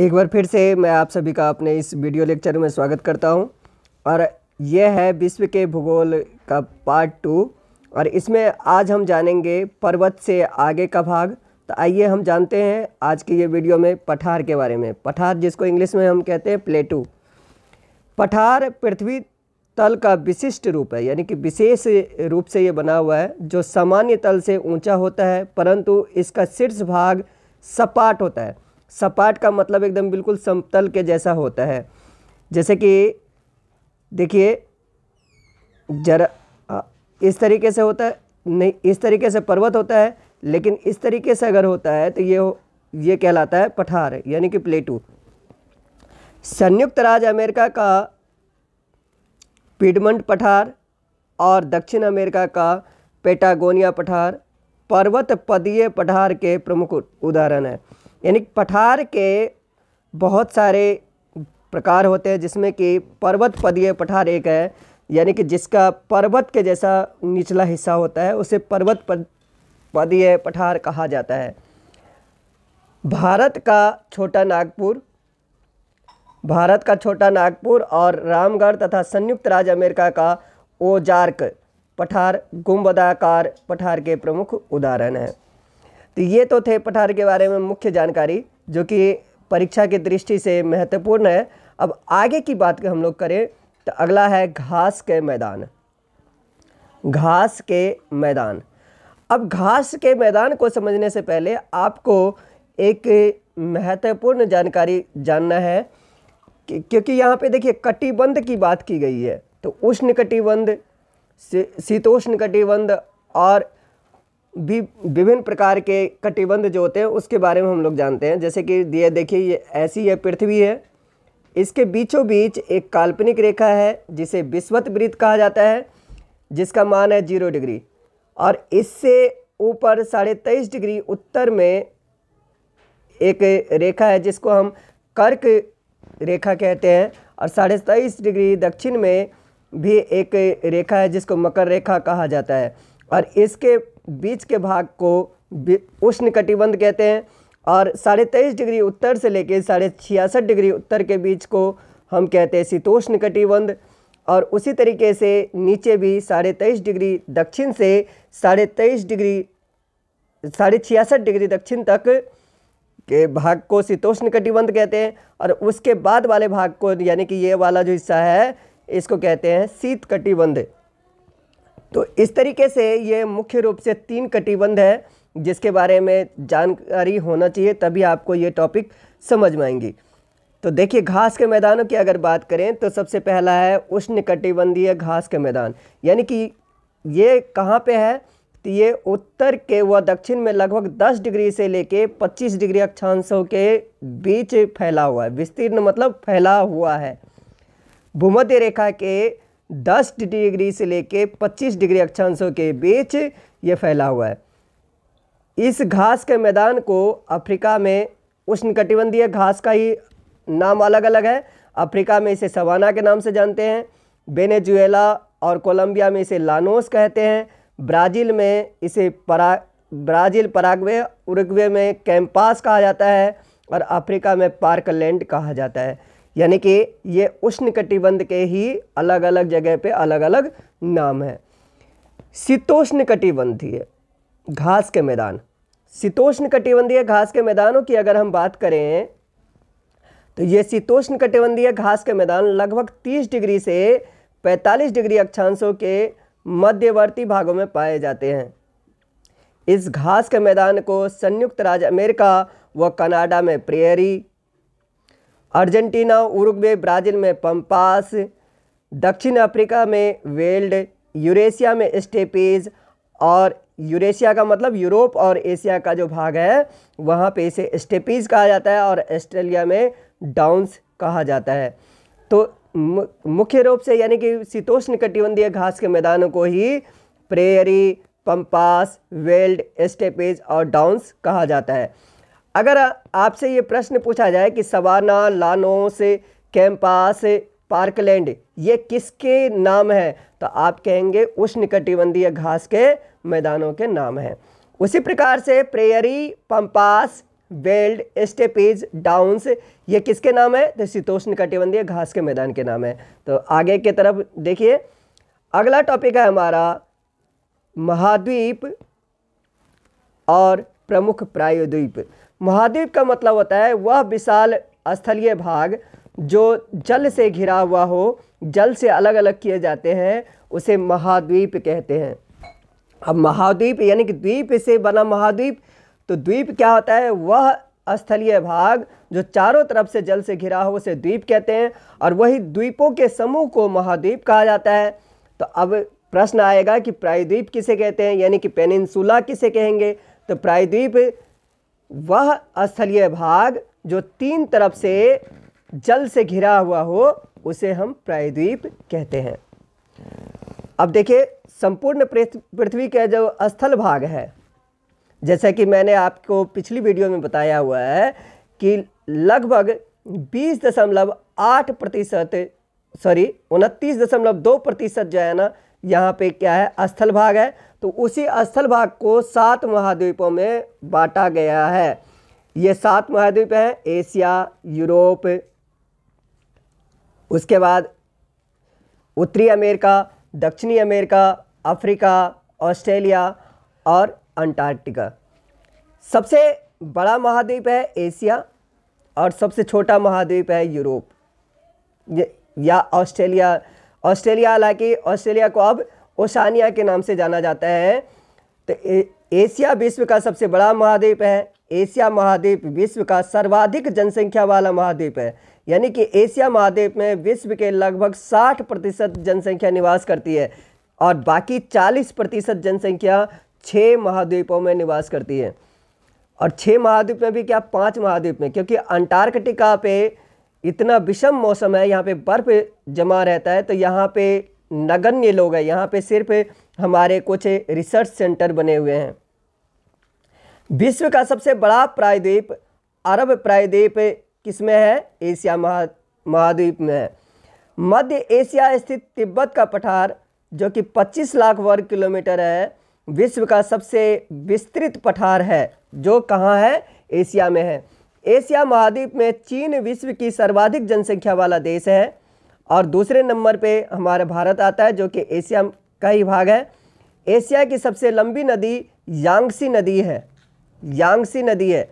एक बार फिर से मैं आप सभी का अपने इस वीडियो लेक्चर में स्वागत करता हूं और यह है विश्व के भूगोल का पार्ट टू और इसमें आज हम जानेंगे पर्वत से आगे का भाग तो आइए हम जानते हैं आज की ये वीडियो में पठार के बारे में पठार जिसको इंग्लिश में हम कहते हैं प्लेटू पठार पृथ्वी तल का विशिष्ट रूप है यानी कि विशेष रूप से ये बना हुआ है जो सामान्य तल से ऊँचा होता है परंतु इसका शीर्ष भाग सपाट होता है सपाट का मतलब एकदम बिल्कुल समतल के जैसा होता है जैसे कि देखिए जरा इस तरीके से होता है नहीं इस तरीके से पर्वत होता है लेकिन इस तरीके से अगर होता है तो ये ये कहलाता है पठार यानी कि प्लेटू संयुक्त राज्य अमेरिका का पीडमंड पठार और दक्षिण अमेरिका का पेटागोनिया पठार पर्वत पदीय पठार के प्रमुख उदाहरण है यानी पठार के बहुत सारे प्रकार होते हैं जिसमें कि पर्वत पदीय पठार एक है यानी कि जिसका पर्वत के जैसा निचला हिस्सा होता है उसे पर्वत पद पदीय पठार कहा जाता है भारत का छोटा नागपुर भारत का छोटा नागपुर और रामगढ़ तथा संयुक्त राज्य अमेरिका का ओजार्क पठार गुम्बदाकार पठार के प्रमुख उदाहरण हैं तो ये तो थे पठार के बारे में मुख्य जानकारी जो कि परीक्षा की दृष्टि से महत्वपूर्ण है अब आगे की बात हम लोग करें तो अगला है घास के मैदान घास के मैदान अब घास के मैदान को समझने से पहले आपको एक महत्वपूर्ण जानकारी जानना है कि, क्योंकि यहाँ पे देखिए कटिबंध की बात की गई है तो उष्ण कटिबंध शीतोष्ण कटिबंध और भी विभिन्न प्रकार के कटिबंध जो होते हैं उसके बारे में हम लोग जानते हैं जैसे कि ये देखिए ये ऐसी यह पृथ्वी है इसके बीचों बीच एक काल्पनिक रेखा है जिसे विस्वत वृत्त कहा जाता है जिसका मान है जीरो डिग्री और इससे ऊपर साढ़े तेईस डिग्री उत्तर में एक रेखा है जिसको हम कर्क रेखा कहते हैं और साढ़े तेईस डिग्री दक्षिण में भी एक रेखा है जिसको मकर रेखा कहा जाता है और इसके बीच के भाग को उष्ण कटिबंध कहते हैं और साढ़े तेईस डिग्री उत्तर से लेकर साढ़े छियासठ डिग्री उत्तर के बीच को हम कहते हैं शीतोष्ण कटिबंध और उसी तरीके से नीचे भी साढ़े तेईस डिग्री दक्षिण से साढ़े तेईस डिग्री साढ़े छियासठ डिग्री दक्षिण तक के भाग को शीतोष्ण कटिबंध कहते हैं और उसके बाद वाले भाग को यानी कि ये वाला जो हिस्सा है इसको कहते हैं शीत कटिबंध तो इस तरीके से ये मुख्य रूप से तीन कटिबंध है जिसके बारे में जानकारी होना चाहिए तभी आपको ये टॉपिक समझ में आएंगी तो देखिए घास के मैदानों की अगर बात करें तो सबसे पहला है उष्ण कटिबंधीय घास के मैदान यानी कि ये कहाँ पे है तो ये उत्तर के व दक्षिण में लगभग 10 डिग्री से लेके 25 डिग्री अक्षांशों के बीच फैला हुआ है विस्तीर्ण मतलब फैला हुआ है भूमध्य रेखा के दस डिग्री से लेके पच्चीस डिग्री अक्षांशों के बीच ये फैला हुआ है इस घास के मैदान को अफ्रीका में उष्णकटिबंधीय घास का ही नाम अलग अलग है अफ्रीका में इसे सवाना के नाम से जानते हैं बेनेजुएला और कोलंबिया में इसे लानोस कहते हैं ब्राज़ील में इसे परा ब्राज़ील पराग्वे उरुग्वे में कैंपास कहा जाता है और अफ्रीका में पार्कलैंड कहा जाता है यानी कि ये उष्ण कटिबंध के ही अलग अलग जगह पे अलग अलग नाम है शीतोष्ण कटिबंधीय घास के मैदान शीतोष्ण कटिबंधीय घास के मैदानों की अगर हम बात करें तो ये शीतोष्ण कटिबंधीय घास के मैदान लगभग 30 डिग्री से 45 डिग्री अक्षांशों के मध्यवर्ती भागों में पाए जाते हैं इस घास के मैदान को संयुक्त राज्य अमेरिका व कनाडा में प्रेयरी अर्जेंटीना उरुग्वे ब्राज़ील में पम्पास दक्षिण अफ्रीका में वेल्ड यूरेशिया में स्टेपीज और यूरेशिया का मतलब यूरोप और एशिया का जो भाग है वहाँ पे इसे स्टेपीज कहा जाता है और ऑस्ट्रेलिया में डाउन्स कहा जाता है तो मुख्य रूप से यानी कि शीतोष्ण कटिबंधीय घास के मैदानों को ही प्रेयरी पम्पास वेल्ड स्टेपीज और डाउन्स कहा जाता है अगर आपसे ये प्रश्न पूछा जाए कि सवाना लानोस कैंपास पार्कलैंड ये किसके नाम है तो आप कहेंगे उष्ण कटिबंधीय घास के मैदानों के नाम हैं उसी प्रकार से prairie pampas veld steppes downs ये किसके नाम है तो शीतोष्ण कटिबंधीय घास के मैदान के नाम है तो आगे की तरफ देखिए अगला टॉपिक है हमारा महाद्वीप और प्रमुख प्रायद्वीप महाद्वीप का मतलब होता है वह विशाल स्थलीय भाग जो जल से घिरा हुआ हो जल से अलग अलग किए जाते हैं उसे महाद्वीप कहते हैं अब महाद्वीप यानी कि द्वीप से बना महाद्वीप तो द्वीप क्या होता है वह स्थलीय भाग जो चारों तरफ से जल से घिरा हो उसे द्वीप कहते हैं और वही द्वीपों के समूह को महाद्वीप कहा जाता है तो अब प्रश्न आएगा कि प्रायद्वीप किसे कहते हैं यानी कि पेनिनसुला किसे कहेंगे तो प्रायद्वीप वह स्थलीय भाग जो तीन तरफ से जल से घिरा हुआ हो उसे हम प्रायद्वीप कहते हैं अब देखिए संपूर्ण पृथ्वी का जो स्थल भाग है जैसा कि मैंने आपको पिछली वीडियो में बताया हुआ है कि लगभग बीस दशमलव आठ प्रतिशत सॉरी उनतीस दशमलव दो प्रतिशत जो है ना यहाँ पे क्या है स्थल भाग है तो उसी स्थल भाग को सात महाद्वीपों में बांटा गया है ये सात महाद्वीप हैं एशिया यूरोप उसके बाद उत्तरी अमेरिका दक्षिणी अमेरिका अफ्रीका ऑस्ट्रेलिया और अंटार्कटिका सबसे बड़ा महाद्वीप है एशिया और सबसे छोटा महाद्वीप है यूरोप या ऑस्ट्रेलिया ऑस्ट्रेलिया हालांकि ऑस्ट्रेलिया को अब ओशानिया के नाम से जाना जाता है तो ए, एशिया विश्व का सबसे बड़ा महाद्वीप है एशिया महाद्वीप विश्व का सर्वाधिक जनसंख्या वाला महाद्वीप है यानी कि एशिया महाद्वीप में विश्व के लगभग 60 प्रतिशत जनसंख्या निवास करती है और बाकी 40 प्रतिशत जनसंख्या छः महाद्वीपों में निवास करती है और छः महाद्वीप में भी क्या पाँच महाद्वीप में क्योंकि अंटार्कटिका पे इतना विषम मौसम है यहाँ पे बर्फ़ जमा रहता है तो यहाँ पे नगण्य लोग हैं यहाँ पे सिर्फ हमारे कुछ रिसर्च सेंटर बने हुए हैं विश्व का सबसे बड़ा प्रायद्वीप अरब प्रायद्वीप किसमें है एशिया महा महाद्वीप में है मध्य एशिया स्थित तिब्बत का पठार जो कि 25 लाख वर्ग किलोमीटर है विश्व का सबसे विस्तृत पठार है जो कहाँ है एशिया में है एशिया महाद्वीप में चीन विश्व की सर्वाधिक जनसंख्या वाला देश है और दूसरे नंबर पे हमारा भारत आता है जो कि एशिया का ही भाग है एशिया की सबसे लंबी नदी यांगसी नदी है यांगसी नदी है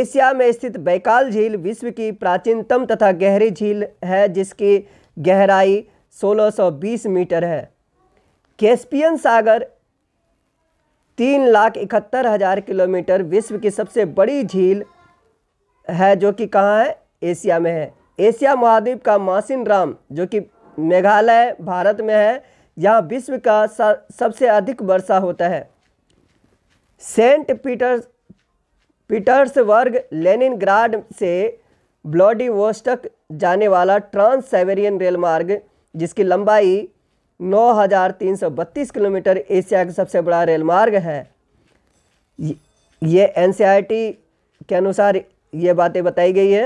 एशिया में स्थित बैकाल झील विश्व की प्राचीनतम तथा गहरी झील है जिसकी गहराई 1620 मीटर है कैस्पियन सागर तीन लाख इकहत्तर हज़ार किलोमीटर विश्व की सबसे बड़ी झील है जो कि कहाँ है एशिया में है एशिया महाद्वीप का मासिन राम जो कि मेघालय भारत में है यहाँ विश्व का सबसे अधिक वर्षा होता है सेंट पीटर्स पीटर्सबर्ग ग्राड से वोस्टक जाने वाला ट्रांस साइबेरियन रेल मार्ग जिसकी लंबाई 9,332 किलोमीटर एशिया का सबसे बड़ा रेल मार्ग है ये एन के अनुसार ये बातें बताई गई है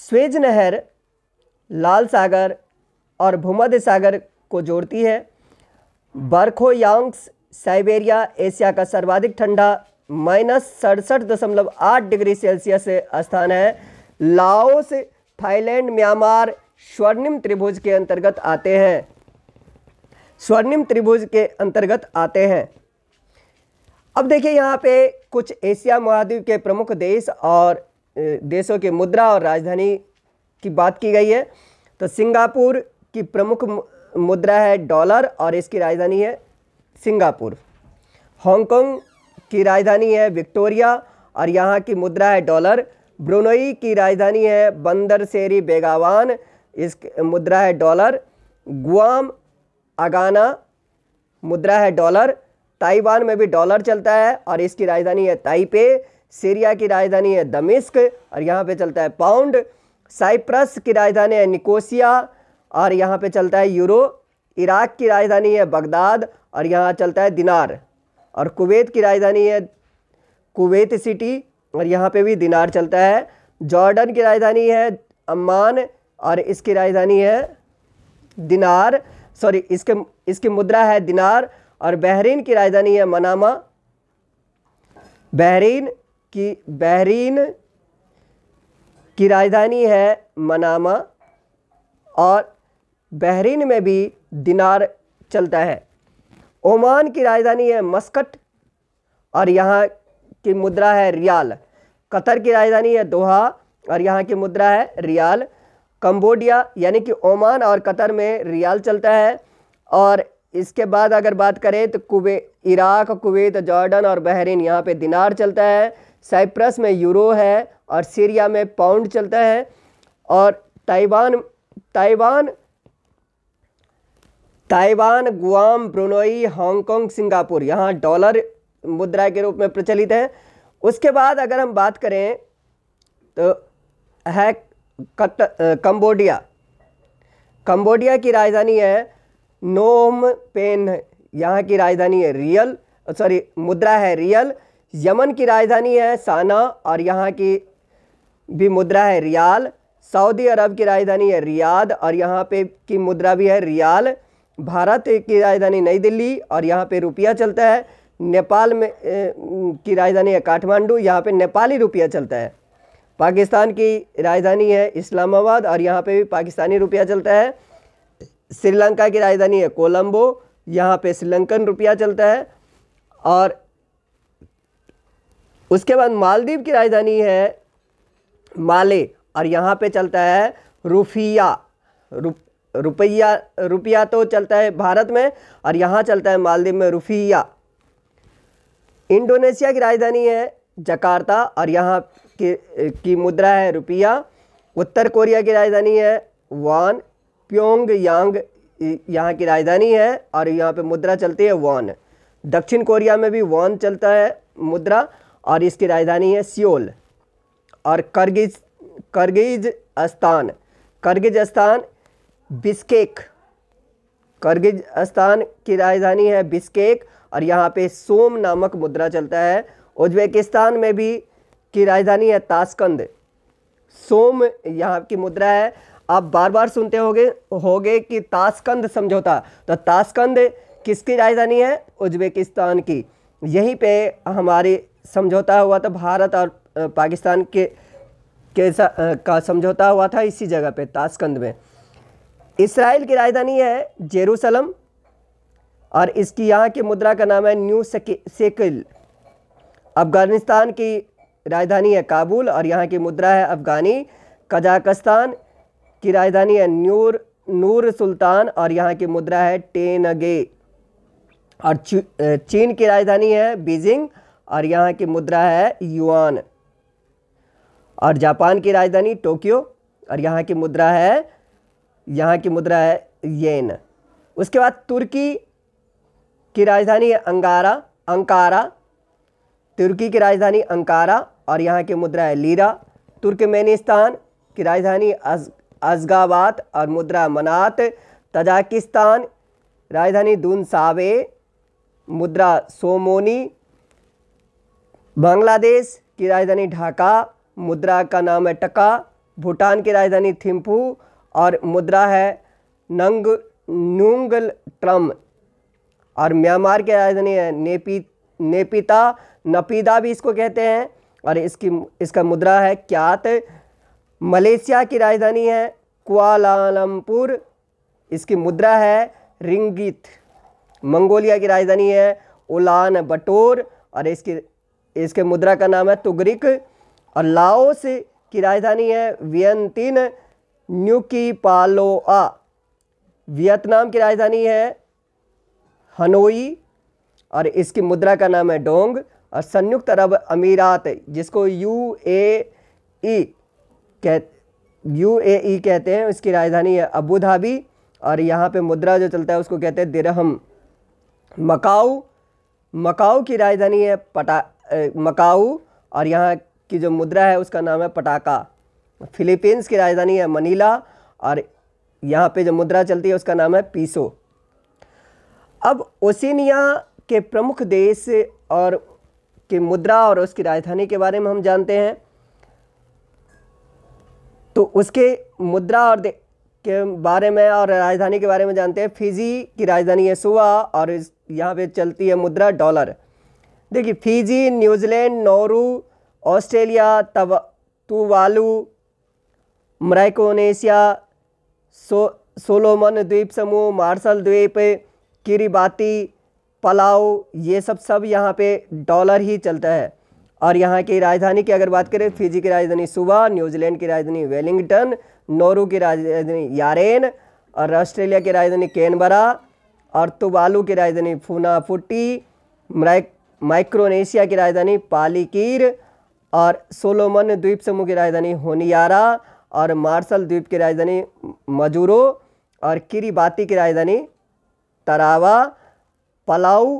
स्वेज नहर लाल सागर और भूमध्य सागर को जोड़ती है बर्खो यांग्स साइबेरिया एशिया का सर्वाधिक ठंडा माइनस सड़सठ दशमलव आठ डिग्री सेल्सियस स्थान है लाओस थाईलैंड म्यांमार स्वर्णिम त्रिभुज के अंतर्गत आते हैं स्वर्णिम त्रिभुज के अंतर्गत आते हैं अब देखिए यहाँ पे कुछ एशिया महाद्वीप के प्रमुख देश और देशों के मुद्रा और राजधानी की बात की गई है तो सिंगापुर की प्रमुख मुद्रा है डॉलर और इसकी राजधानी है सिंगापुर हांगकांग की राजधानी है विक्टोरिया और यहाँ की मुद्रा है डॉलर ब्रुनई की राजधानी है बंदर सेरी बेगावान इस मुद्रा है डॉलर गुआम अगाना मुद्रा है डॉलर ताइवान में भी डॉलर चलता है और इसकी राजधानी है ताइपे सीरिया की राजधानी है दमिश्क और यहाँ पे चलता है पाउंड साइप्रस की राजधानी है निकोसिया और यहाँ पे चलता है यूरो इराक की राजधानी है बगदाद और यहाँ चलता है दिनार और कुवैत की राजधानी है कुवैत सिटी और यहाँ पे भी दिनार चलता है जॉर्डन की राजधानी है अम्मान और इसकी राजधानी है दिनार सॉरी इसके इसकी मुद्रा है दिनार और बहरीन की राजधानी है मनामा बहरीन कि बहरीन की राजधानी है मनामा और बहरीन में भी दिनार चलता है ओमान की राजधानी है मस्कट और यहाँ की मुद्रा है रियाल कतर की राजधानी है दोहा और यहाँ की मुद्रा है रियाल कंबोडिया यानी कि ओमान और कतर में रियाल चलता है और इसके बाद अगर बात करें तो कुवे इराक कुवैत जॉर्डन और बहरीन यहाँ पे दिनार चलता है साइप्रस में यूरो है और सीरिया में पाउंड चलता है और Taiwan Taiwan Taiwan Guam Brunei Hong Kong Singapore यहाँ डॉलर मुद्रा के रूप में प्रचलित है उसके बाद अगर हम बात करें तो है कट कंबोडिया कंबोडिया की राजधानी है नोम पेन यहाँ की राजधानी है रियल सॉरी मुद्रा है रियल यमन की राजधानी है साना और यहाँ की भी मुद्रा है रियाल सऊदी अरब की राजधानी है रियाद और यहाँ पे की मुद्रा भी है रियाल भारत की राजधानी नई दिल्ली और यहाँ पे रुपया चलता है नेपाल में ए, की राजधानी है काठमांडू यहाँ पे नेपाली रुपया चलता है पाकिस्तान की राजधानी है इस्लामाबाद और यहाँ पे भी पाकिस्तानी रुपया चलता है श्रीलंका की राजधानी है कोलम्बो यहाँ पर श्रीलंकन रुपया चलता है और उसके बाद मालदीव की राजधानी है माले और यहाँ पे चलता है रुफिया रु, रुपया रुपया तो चलता है भारत में और यहाँ चलता है मालदीव में रुफिया इंडोनेशिया की राजधानी है जकार्ता और यहाँ की की मुद्रा है रुपया उत्तर कोरिया की राजधानी है वान प्योंग यांग यहाँ की राजधानी है और यहाँ पे मुद्रा चलती है वान दक्षिण कोरिया में भी वान चलता है मुद्रा और इसकी राजधानी है सियोल और करगिज करगिजस्तान करगिजस्तान बिस्केक करगिजस्तान की राजधानी है बिस्केक और यहाँ पे सोम नामक मुद्रा चलता है उज्बेकिस्तान में भी की राजधानी है ताशकंद सोम यहाँ की मुद्रा है आप बार बार सुनते होगे होगे कि ताशकंद समझौता तो ताशकंद किसकी राजधानी है उज्बेकिस्तान की यहीं पे हमारी समझौता हुआ था भारत और पाकिस्तान के के का समझौता हुआ था इसी जगह पे ताशकंद में इसराइल की राजधानी है जेरूसलम और इसकी यहाँ की मुद्रा का नाम है न्यू सेकिल अफ़गानिस्तान की राजधानी है काबुल और यहाँ की मुद्रा है अफ़गानी कजाकस्तान की राजधानी है नूर नूर सुल्तान और यहाँ की मुद्रा है टेनगे और चीन की राजधानी है बीजिंग और यहाँ की मुद्रा है युआन और जापान की राजधानी टोक्यो और यहाँ की मुद्रा है यहाँ की मुद्रा है येन उसके बाद तुर्की की राजधानी है अंगारा अंकारा तुर्की की राजधानी अंकारा और यहाँ की मुद्रा है लीरा तुर्कमेनिस्तान की राजधानी अज अजगाबाद और मुद्रा मनात तजाकिस्तान राजधानी दून सावे मुद्रा सोमोनी बांग्लादेश की राजधानी ढाका मुद्रा का नाम है टका भूटान की राजधानी थिम्फू और मुद्रा है नंग नूंगल ट्रम और म्यांमार की राजधानी है नेपी नेपिता नपीदा भी इसको कहते हैं और इसकी इसका मुद्रा है क्यात मलेशिया की राजधानी है कुआलालमपुर इसकी मुद्रा है रिंगित मंगोलिया की राजधानी है उलान बटोर और इसकी इसके मुद्रा का नाम है तुगरिक और लाओस की राजधानी है वियंतिन न्यूकी पालोआ वियतनाम की राजधानी है हनोई और इसकी मुद्रा का नाम है डोंग और संयुक्त अरब अमीरात जिसको यू ए कह यू ए कहते हैं उसकी राजधानी है अबू धाबी और यहाँ पे मुद्रा जो चलता है उसको कहते हैं दिरहम मकाऊ मकाऊ की राजधानी है पटा मकाऊ और यहाँ की जो मुद्रा है उसका नाम है पटाखा फिलीपींस की राजधानी है मनीला और यहाँ पे जो मुद्रा चलती है उसका नाम है पीसो अब ओसिनिया के प्रमुख देश और की मुद्रा और उसकी राजधानी के बारे में हम जानते हैं तो उसके मुद्रा और के बारे में और राजधानी के बारे में जानते हैं फिजी की राजधानी है सुवा और यहाँ पे चलती है मुद्रा डॉलर देखिए फिजी न्यूजीलैंड नौरू ऑस्ट्रेलिया तव तुवालू मराइकोनेशिया सो सोलोमन द्वीप समूह मार्शल द्वीप किरिबाती पलाव ये सब सब यहाँ पे डॉलर ही चलता है और यहाँ की राजधानी की अगर बात करें फिजी की राजधानी सुबह न्यूजीलैंड की राजधानी वेलिंगटन नोरू की राजधानी यारेन और ऑस्ट्रेलिया की राजधानी कैनबरा और तुबालू की राजधानी फूनाफुटी मराइक माइक्रोनेशिया की राजधानी पालीकीर और सोलोमन द्वीप समूह की राजधानी होनियारा और मार्शल द्वीप की राजधानी मजूरो और किरीबाती की राजधानी तरावा पलाऊ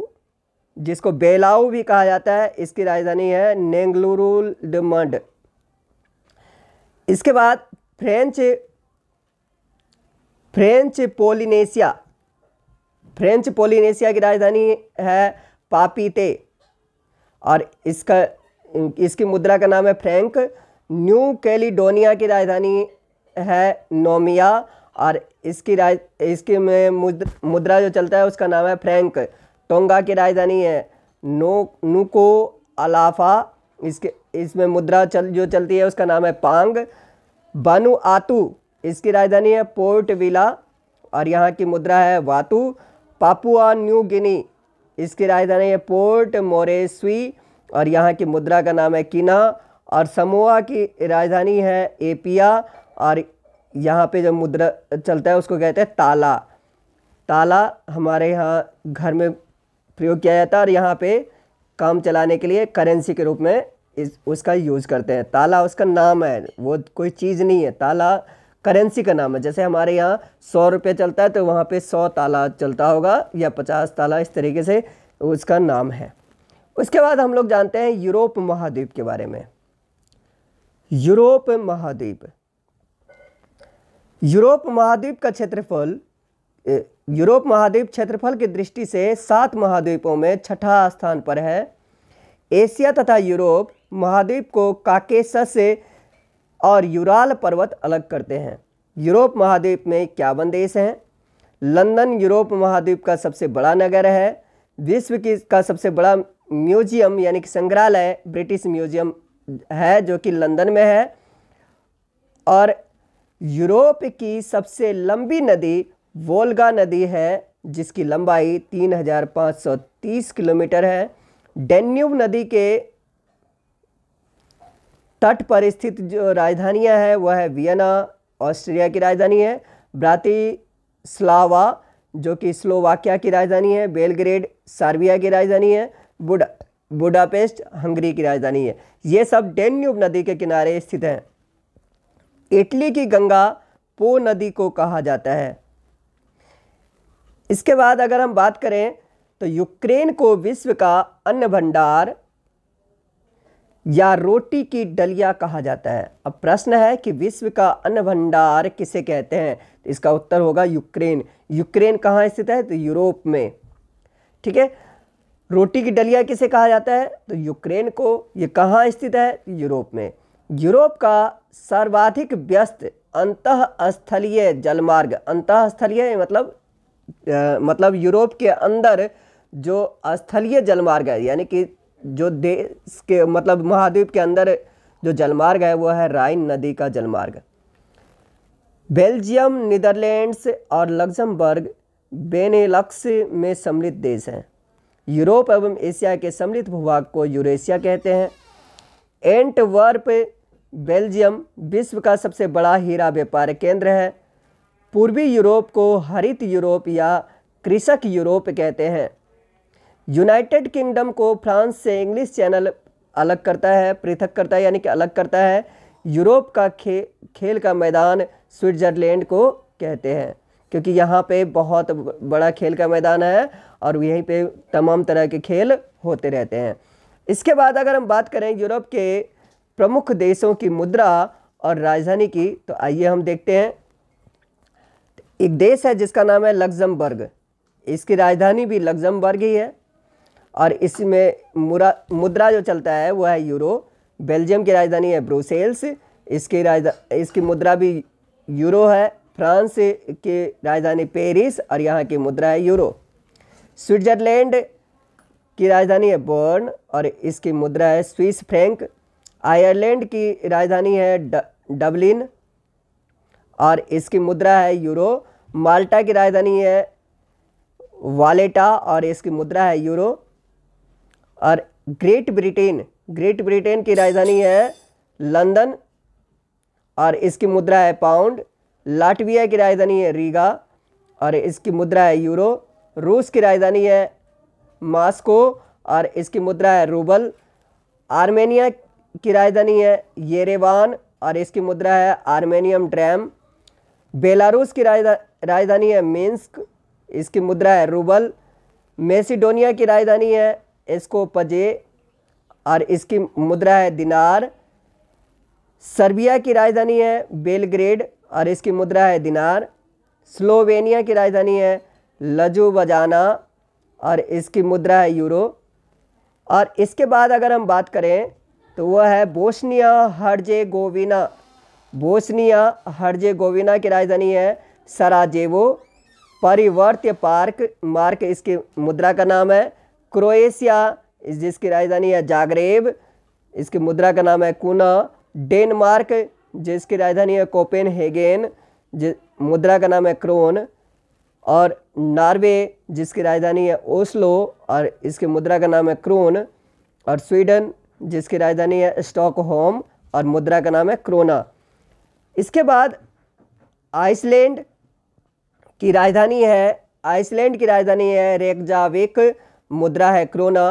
जिसको बेलाऊ भी कहा जाता है इसकी राजधानी है नेंगलुरुलडमंड इसके बाद French French Polynesia French Polynesia की राजधानी है पापीते और इसका इसकी मुद्रा का नाम है फ्रैंक न्यू कैलिडोनिया की राजधानी है नोमिया और इसकी राज इसकी में मुद्रा जो चलता है उसका नाम है फ्रैंक टोंगा की राजधानी है नो नुको अलाफा इसके इसमें मुद्रा चल जो चलती है उसका नाम है पांग बानु आतू इसकी राजधानी है पोर्ट विला और यहाँ की मुद्रा है वातू पापुआ न्यू गिनी इसकी राजधानी है पोर्ट मोरेस्वी और यहाँ की मुद्रा का नाम है किना और समोआ की राजधानी है एपिया और यहाँ पे जो मुद्रा चलता है उसको कहते हैं ताला ताला हमारे यहाँ घर में प्रयोग किया जाता है और यहाँ पे काम चलाने के लिए करेंसी के रूप में इस उसका यूज़ करते हैं ताला उसका नाम है वो कोई चीज़ नहीं है ताला करेंसी का नाम है जैसे हमारे यहाँ सौ रुपये चलता है तो वहाँ पे सौ ताला चलता होगा या पचास ताला इस तरीके से उसका नाम है उसके बाद हम लोग जानते हैं यूरोप महाद्वीप के बारे में यूरोप महाद्वीप यूरोप महाद्वीप का क्षेत्रफल यूरोप महाद्वीप क्षेत्रफल की दृष्टि से सात महाद्वीपों में छठा स्थान पर है एशिया तथा यूरोप महाद्वीप को काकेसस से और यूराल पर्वत अलग करते हैं यूरोप महाद्वीप में इक्यावन देश हैं लंदन यूरोप महाद्वीप का सबसे बड़ा नगर है विश्व की का सबसे बड़ा म्यूजियम यानी कि संग्रहालय ब्रिटिश म्यूजियम है जो कि लंदन में है और यूरोप की सबसे लंबी नदी वोल्गा नदी है जिसकी लंबाई 3530 किलोमीटर है डेन्यूब नदी के तट पर स्थित जो राजधानियां हैं वह है वियना ऑस्ट्रिया की राजधानी है ब्रातिस्लावा जो कि स्लोवाकिया की राजधानी है बेलग्रेड सार्बिया की राजधानी है बुडा बुडापेस्ट हंगरी की राजधानी है ये सब डेन्यूब नदी के किनारे स्थित हैं इटली की गंगा पो नदी को कहा जाता है इसके बाद अगर हम बात करें तो यूक्रेन को विश्व का अन्न भंडार या रोटी की डलिया कहा जाता है अब प्रश्न है कि विश्व का अन्न भंडार किसे कहते हैं तो इसका उत्तर होगा यूक्रेन यूक्रेन कहाँ स्थित है तो यूरोप में ठीक है रोटी की डलिया किसे कहा जाता है तो यूक्रेन को ये कहाँ स्थित है तो यूरोप में यूरोप का सर्वाधिक व्यस्त अंतस्थलीय जलमार्ग अंतस्थलीय मतलब आ, मतलब यूरोप के अंदर जो स्थलीय जलमार्ग है यानी कि जो देश के मतलब महाद्वीप के अंदर जो जलमार्ग है वो है राइन नदी का जलमार्ग बेल्जियम नीदरलैंड्स और लग्जमबर्ग बेनेलक्स में सम्मिलित देश हैं यूरोप एवं एशिया के सम्मिलित भूभाग को यूरेशिया कहते हैं एंटवर्प बेल्जियम विश्व का सबसे बड़ा हीरा व्यापार केंद्र है पूर्वी यूरोप को हरित यूरोप या कृषक यूरोप कहते हैं यूनाइटेड किंगडम को फ्रांस से इंग्लिश चैनल अलग करता है पृथक करता है यानी कि अलग करता है यूरोप का खे खेल का मैदान स्विट्ज़रलैंड को कहते हैं क्योंकि यहाँ पे बहुत बड़ा खेल का मैदान है और यहीं पे तमाम तरह के खेल होते रहते हैं इसके बाद अगर हम बात करें यूरोप के प्रमुख देशों की मुद्रा और राजधानी की तो आइए हम देखते हैं एक देश है जिसका नाम है लग्जमबर्ग इसकी राजधानी भी लग्जमबर्ग ही है और इसमें मुरा मुद्रा जो चलता है वह है यूरो बेल्जियम की राजधानी है ब्रुसेल्स इसकी राजधा इसकी मुद्रा भी यूरो है फ्रांस की राजधानी पेरिस और यहाँ की मुद्रा है यूरो स्विट्जरलैंड की राजधानी है बर्न और इसकी मुद्रा है स्विस फ्रैंक आयरलैंड की राजधानी है डबलिन और इसकी मुद्रा है यूरो माल्टा की राजधानी है वालेटा और इसकी मुद्रा है यूरो और ग्रेट ब्रिटेन ग्रेट ब्रिटेन की राजधानी है लंदन और इसकी मुद्रा है पाउंड लाटविया की राजधानी है रीगा और इसकी मुद्रा है यूरो रूस की राजधानी है मास्को और इसकी मुद्रा है रूबल आर्मेनिया की राजधानी है येरेवान और इसकी मुद्रा है आर्मेनियम ड्रैम बेलारूस की राजधानी है मिन्स्क इसकी मुद्रा है रूबल मेसिडोनिया की राजधानी है इसको पजे और इसकी मुद्रा है दिनार सर्बिया की राजधानी है बेलग्रेड और इसकी मुद्रा है दिनार स्लोवेनिया की राजधानी है लजू बजाना और इसकी मुद्रा है यूरो और इसके बाद अगर हम बात करें तो वह है Bosnia Herzegovina Bosnia Herzegovina की राजधानी है सराजेवो परिवर्त्य पार्क मार्क इसकी मुद्रा का नाम है क्रोएशिया जिसकी राजधानी है जागरेब इसकी मुद्रा का नाम है कूना डेनमार्क जिसकी राजधानी है कोपेन हेगेन मुद्रा का नाम है क्रोन और नॉर्वे जिसकी राजधानी है ओस्लो और इसकी मुद्रा का नाम है क्रोन और स्वीडन जिसकी राजधानी है स्टॉकहोम और मुद्रा का नाम है क्रोना इसके बाद आइसलैंड की राजधानी है आइसलैंड की राजधानी है रेगजाविक मुद्रा है क्रोना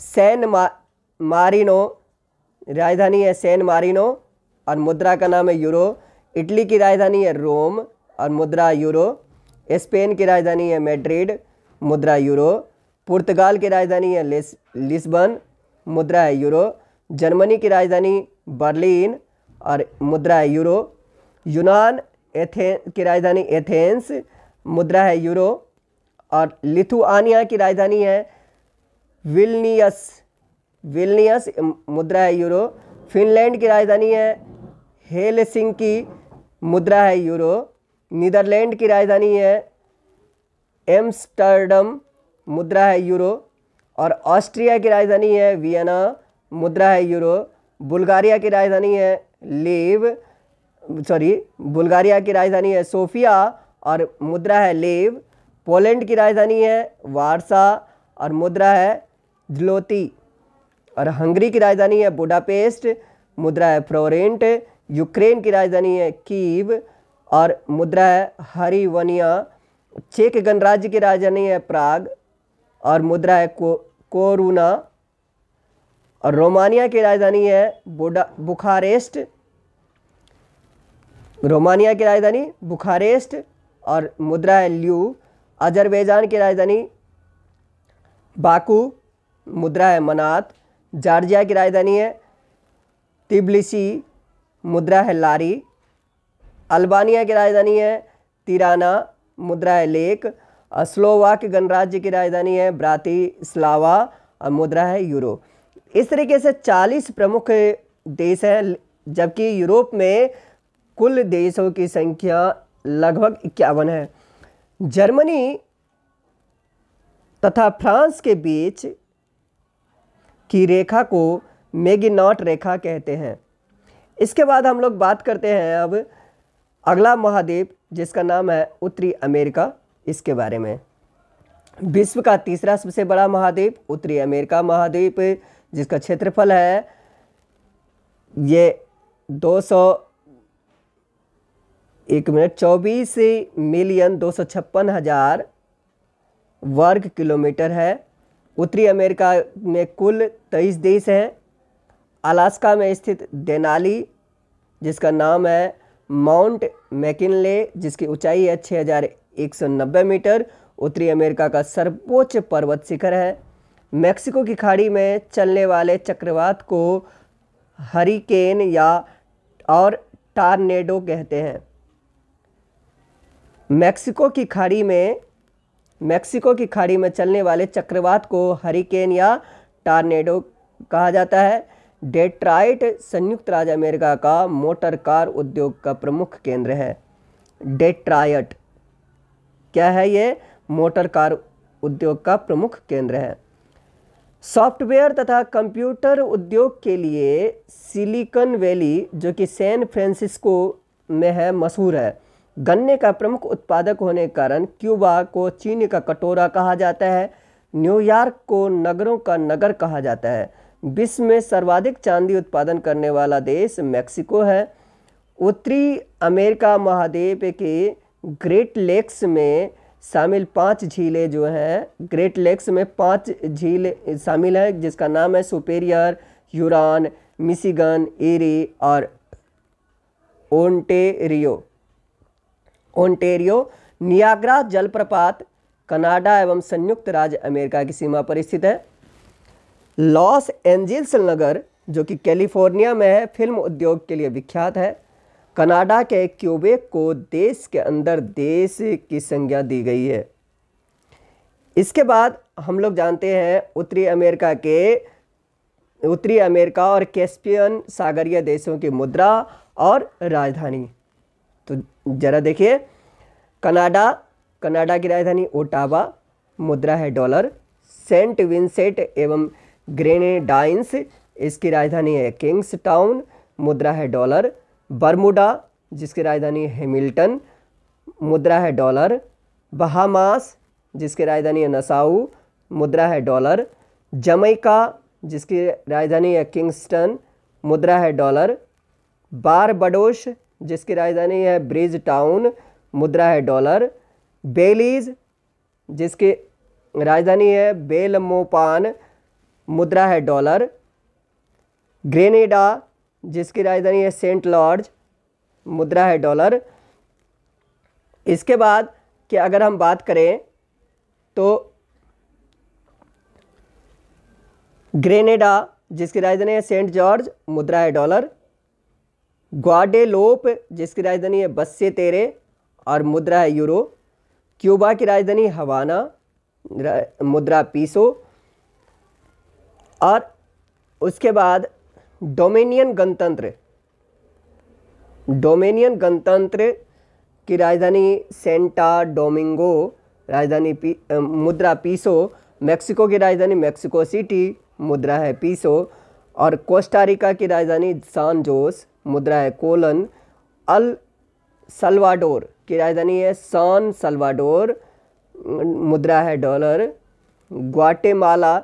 सैन मा मारिनो राजधानी है सैन मारिनो और मुद्रा का नाम है यूरो इटली की राजधानी है रोम और मुद्रा यूरो स्पेन की राजधानी है मैड्रिड मुद्रा यूरो पुर्तगाल की राजधानी है लिस लिस्बन मुद्रा है यूरो जर्मनी की राजधानी बर्लिन और मुद्रा है यूरो यूनान एथे की राजधानी एथेंस मुद्रा है यूरो और लिथुआनिया की राजधानी है विलनियस विलनियस मुद्रा है यूरो फिनलैंड की राजधानी है हेलसिंकी मुद्रा है यूरो नीदरलैंड की राजधानी है एम्स्टर्डम मुद्रा है यूरो और ऑस्ट्रिया की राजधानी है वियना मुद्रा है यूरो बुल्गारिया की राजधानी है लेव सॉरी बुल्गारिया की राजधानी है सोफिया और मुद्रा है लेव पोलैंड की राजधानी है वारसा और मुद्रा है जलोती और हंगरी की राजधानी है बुडापेस्ट मुद्रा है फ्लोरेंट यूक्रेन की राजधानी है कीव और मुद्रा है हरिवनिया चेक गणराज्य की राजधानी है प्राग और मुद्रा है को कोरुना और रोमानिया की राजधानी है बुडा बुखारेस्ट रोमानिया की राजधानी बुखारेस्ट और मुद्रा है ल्यू अजरबैजान की राजधानी बाकू मुद्रा है मनात जार्जिया की राजधानी है तिबलिसी मुद्रा है लारी अल्बानिया की राजधानी है तिराना मुद्रा है लेक स्लोवाक गणराज्य की राजधानी है ब्राती स्लावा और मुद्रा है यूरो इस तरीके से 40 प्रमुख देश हैं जबकि यूरोप में कुल देशों की संख्या लगभग इक्यावन है जर्मनी तथा फ्रांस के बीच की रेखा को मेगिनॉट रेखा कहते हैं इसके बाद हम लोग बात करते हैं अब अगला महाद्वीप जिसका नाम है उत्तरी अमेरिका इसके बारे में विश्व का तीसरा सबसे बड़ा महाद्वीप उत्तरी अमेरिका महाद्वीप जिसका क्षेत्रफल है ये दो सौ एक मिनट चौबीस मिलियन दो सौ छप्पन हज़ार वर्ग किलोमीटर है उत्तरी अमेरिका में कुल तेईस देश हैं अलास्का में स्थित डेनाली जिसका नाम है माउंट मैकिनले जिसकी ऊंचाई है 6190 मीटर उत्तरी अमेरिका का सर्वोच्च पर्वत शिखर है मेक्सिको की खाड़ी में चलने वाले चक्रवात को हरिकेन या और टारनेडो कहते हैं मैक्सिको की खाड़ी में मैक्सिको की खाड़ी में चलने वाले चक्रवात को हरिकेन या टारनेडो कहा जाता है डेट्राइट संयुक्त राज्य अमेरिका का मोटर कार उद्योग का प्रमुख केंद्र है डेट्राइट क्या है ये मोटर कार उद्योग का प्रमुख केंद्र है सॉफ्टवेयर तथा कंप्यूटर उद्योग के लिए सिलिकन वैली जो कि सैन फ्रांसिस्को में है मशहूर है गन्ने का प्रमुख उत्पादक होने के कारण क्यूबा को चीनी का कटोरा कहा जाता है न्यूयॉर्क को नगरों का नगर कहा जाता है विश्व में सर्वाधिक चांदी उत्पादन करने वाला देश मेक्सिको है उत्तरी अमेरिका महाद्वीप के ग्रेट लेक्स में शामिल पांच झीलें जो हैं ग्रेट लेक्स में पांच झील शामिल हैं जिसका नाम है सुपेरियर यूरान मिशिगन एरी और ओंटेरियो ओंटेरियो नियाग्रा जलप्रपात कनाडा एवं संयुक्त राज्य अमेरिका की सीमा पर स्थित है लॉस एंजिल्स नगर जो कि कैलिफोर्निया में है फिल्म उद्योग के लिए विख्यात है कनाडा के क्यूबेक को देश के अंदर देश की संज्ञा दी गई है इसके बाद हम लोग जानते हैं उत्तरी अमेरिका के उत्तरी अमेरिका और कैस्पियन सागरीय देशों की मुद्रा और राजधानी तो ज़रा देखिए कनाडा कनाडा की राजधानी ओटावा मुद्रा है डॉलर सेंट विंसेंट एवं ग्रेनेडाइंस इसकी राजधानी है किंग्स टाउन मुद्रा है डॉलर बर्मुडा जिसकी राजधानी हैमिल्टन मुद्रा है डॉलर बहामास जिसकी राजधानी है नसाऊ मुद्रा है डॉलर जमैका जिसकी राजधानी है किंगस्टन मुद्रा है डॉलर बारबडोश जिसकी राजधानी है ब्रिज टाउन मुद्रा है डॉलर बेलीज जिसकी राजधानी है बेलमोपान मुद्रा है डॉलर ग्रेनेडा जिसकी राजधानी है सेंट लॉर्ज मुद्रा है डॉलर इसके बाद कि अगर हम बात करें तो ग्रेनेडा जिसकी राजधानी है सेंट जॉर्ज मुद्रा है डॉलर ग्वाडेलोप जिसकी राजधानी है बस्से तेरे और मुद्रा है यूरो क्यूबा की राजधानी हवाना मुद्रा पीसो और उसके बाद डोमेनियन गणतंत्र डोमेनियन गणतंत्र की राजधानी सेंटा डोमिंगो राजधानी पी, मुद्रा पीसो मैक्सिको की राजधानी मैक्सिको सिटी मुद्रा है पीसो और कोस्टारिका की राजधानी सान जोस मुद्रा है कोलन अल सलवाडोर की राजधानी है सान सलवाडोर मुद्रा है डॉलर ग्वाटेमाला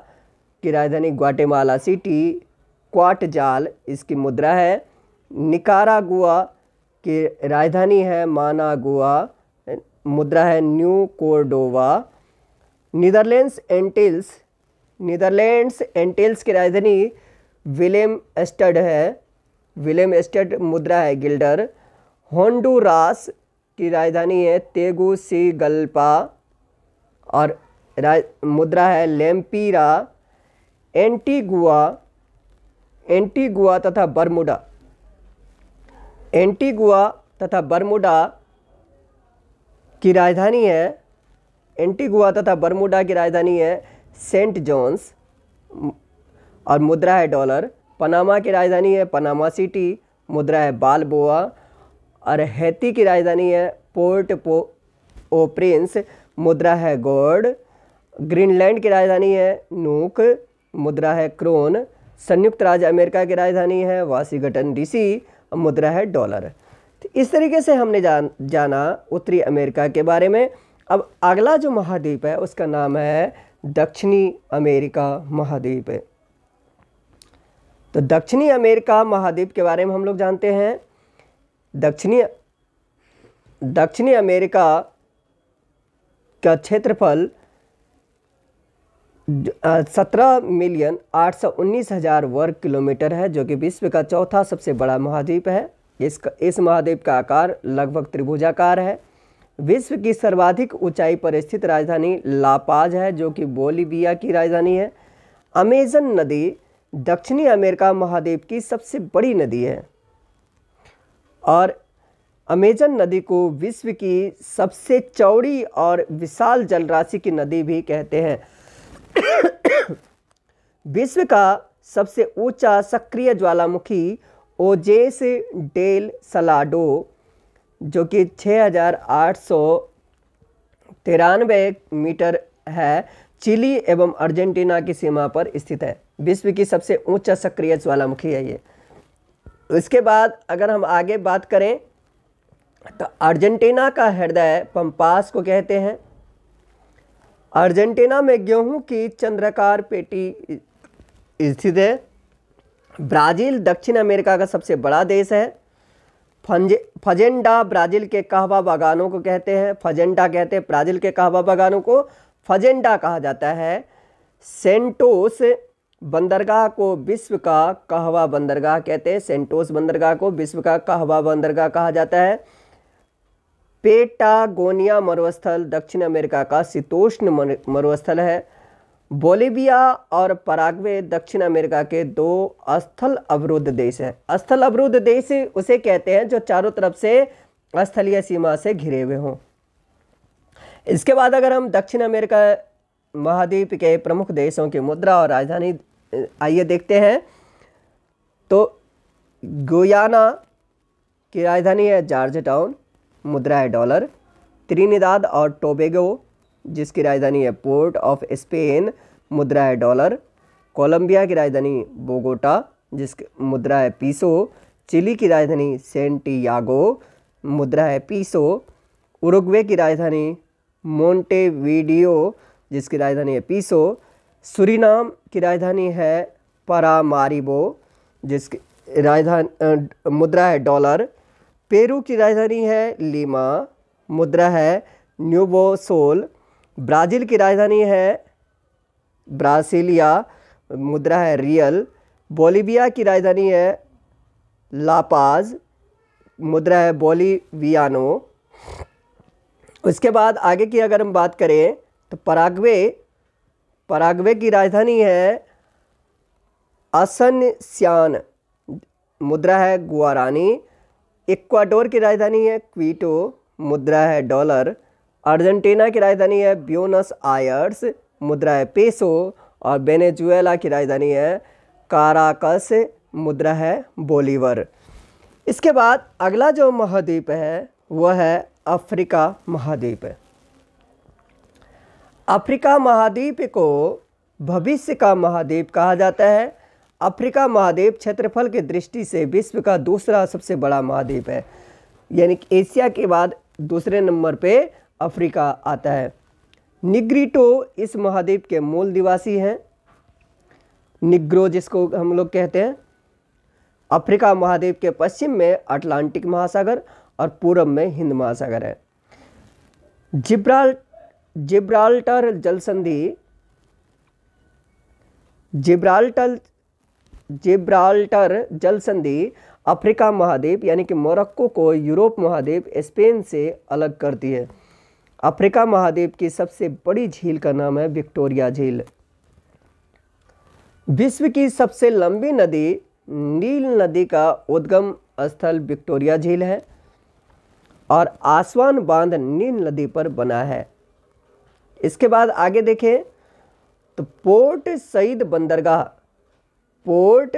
की राजधानी ग्वाटेमाला सिटी क्वाटजाल इसकी मुद्रा है निकारागुआ की राजधानी है मानागुआ मुद्रा है new cordoba Netherlands Antilles Netherlands Antilles की राजधानी विलेम एस्टड है विलेम स्टेट मुद्रा है गिल्डर होंडुरास की राजधानी है गल्पा और राज मुद्रा है लेम्पीरा एंटीगुआ एंटीगुआ तथा बर्मुडा एंटीगुआ तथा बर्मुडा की राजधानी है एंटीगुआ तथा बर्मुडा की राजधानी है सेंट जॉन्स और मुद्रा है डॉलर पनामा की राजधानी है पनामा सिटी मुद्रा है बालबोआ और हैती की राजधानी है पोर्ट पो ओ प्रिंस मुद्रा है गोड ग्रीनलैंड की राजधानी है नूक मुद्रा है क्रोन संयुक्त राज्य अमेरिका की राजधानी है वाशिंगटन डीसी मुद्रा है डॉलर तो इस तरीके से हमने जान जाना उत्तरी अमेरिका के बारे में अब अगला जो महाद्वीप है उसका नाम है दक्षिणी अमेरिका महाद्वीप तो दक्षिणी अमेरिका महाद्वीप के बारे में हम लोग जानते हैं दक्षिणी दक्षिणी अमेरिका का क्षेत्रफल सत्रह मिलियन आठ सौ उन्नीस हज़ार वर्ग किलोमीटर है जो कि विश्व का चौथा सबसे बड़ा महाद्वीप है इस इस महाद्वीप का आकार लगभग त्रिभुजाकार है विश्व की सर्वाधिक ऊंचाई पर स्थित राजधानी लापाज है जो कि बोलीविया की राजधानी है अमेजन नदी दक्षिणी अमेरिका महाद्वीप की सबसे बड़ी नदी है और अमेजन नदी को विश्व की सबसे चौड़ी और विशाल जलराशि की नदी भी कहते हैं विश्व का सबसे ऊंचा सक्रिय ज्वालामुखी ओजेस डेल सलाडो जो कि छः हज़ार आठ सौ तिरानवे मीटर है चिली एवं अर्जेंटीना की सीमा पर स्थित है विश्व की सबसे ऊंचा सक्रिय ज्वालामुखी है ये इसके बाद अगर हम आगे बात करें तो अर्जेंटीना का हृदय पंपास को कहते हैं अर्जेंटीना में गेहूं की चंद्रकार पेटी स्थित है ब्राज़ील दक्षिण अमेरिका का सबसे बड़ा देश है फंजे फजेंडा ब्राज़ील के कहवा बागानों को कहते हैं फजेंडा कहते हैं ब्राज़ील के कहवा बागानों को फजेंडा कहा जाता है सेंटोस बंदरगाह को विश्व का कहवा बंदरगाह कहते हैं सेंटोस बंदरगाह को विश्व का कहवा बंदरगाह कहा जाता है पेटागोनिया मरुस्थल दक्षिण अमेरिका का शीतोष्ण मरुस्थल है बोलिविया और पराग्वे दक्षिण अमेरिका के दो स्थल अवरुद्ध देश हैं स्थल अवरुद्ध देश उसे कहते हैं जो चारों तरफ से स्थलीय सीमा से घिरे हुए हों इसके बाद अगर हम दक्षिण अमेरिका महाद्वीप के प्रमुख देशों की मुद्रा और राजधानी आइए देखते हैं तो गोयाना की राजधानी है जॉर्ज टाउन मुद्रा है डॉलर त्रिनिदाद और टोबेगो जिसकी राजधानी है पोर्ट ऑफ स्पेन मुद्रा है डॉलर कोलंबिया की राजधानी बोगोटा जिसकी मुद्रा है पीसो चिली की राजधानी सेंटियागो मुद्रा है पीसो उरुग्वे की राजधानी मोंटेवीडियो जिसकी राजधानी है पीसो सुरीनाम की राजधानी है परामारिबो जिसकी राजधानी मुद्रा है डॉलर पेरू की राजधानी है लीमा मुद्रा है न्यूबोसोल ब्राज़ील की राजधानी है ब्रासिलिया मुद्रा है रियल बोलीविया की राजधानी है लापाज मुद्रा है बोलीवियानो उसके बाद आगे की अगर हम बात करें तो पराग्वे पराग्वे की राजधानी है असनस्यान मुद्रा है गुआरानी इक्वाडोर की राजधानी है क्वीटो मुद्रा है डॉलर अर्जेंटीना की राजधानी है ब्यूनस आयर्स मुद्रा है पेसो और बेनेजुएला की राजधानी है काराकस मुद्रा है बोलीवर इसके बाद अगला जो महाद्वीप है वह है अफ्रीका महाद्वीप है अफ्रीका महाद्वीप को भविष्य का महाद्वीप कहा जाता है अफ्रीका महाद्वीप क्षेत्रफल की दृष्टि से विश्व का दूसरा सबसे बड़ा महाद्वीप है यानी कि एशिया के बाद दूसरे नंबर पे अफ्रीका आता है निग्रिटो इस महाद्वीप के मूल निवासी हैं निग्रो जिसको हम लोग कहते हैं अफ्रीका महाद्वीप के पश्चिम में अटलांटिक महासागर और पूर्व में हिंद महासागर है जिब्राल्ट जिब्राल्टर जलसंधि जिब्राल्टर जिब्राल्टर जलसंधि अफ्रीका महाद्वीप यानी कि मोरक्को को यूरोप महाद्वीप स्पेन से अलग करती है अफ्रीका महाद्वीप की सबसे बड़ी झील का नाम है विक्टोरिया झील विश्व की सबसे लंबी नदी नील नदी का उद्गम स्थल विक्टोरिया झील है और आसवान बांध नील नदी पर बना है इसके बाद आगे देखें तो पोर्ट सईद बंदरगाह पोर्ट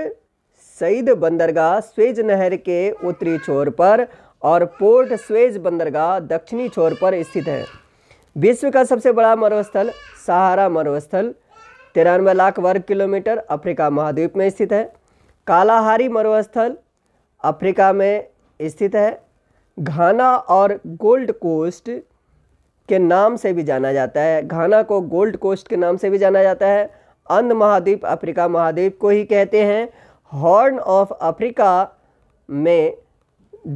सईद बंदरगाह स्वेज नहर के उत्तरी छोर पर और पोर्ट स्वेज बंदरगाह दक्षिणी छोर पर स्थित है विश्व का सबसे बड़ा मरुस्थल सहारा मरुस्थल तिरानवे लाख वर्ग किलोमीटर अफ्रीका महाद्वीप में स्थित है कालाहारी मरुस्थल अफ्रीका में स्थित है घाना और गोल्ड कोस्ट के नाम से भी जाना जाता है घाना को गोल्ड कोस्ट के नाम से भी जाना जाता है अंध महाद्वीप अफ्रीका महाद्वीप को ही कहते हैं हॉर्न ऑफ अफ्रीका में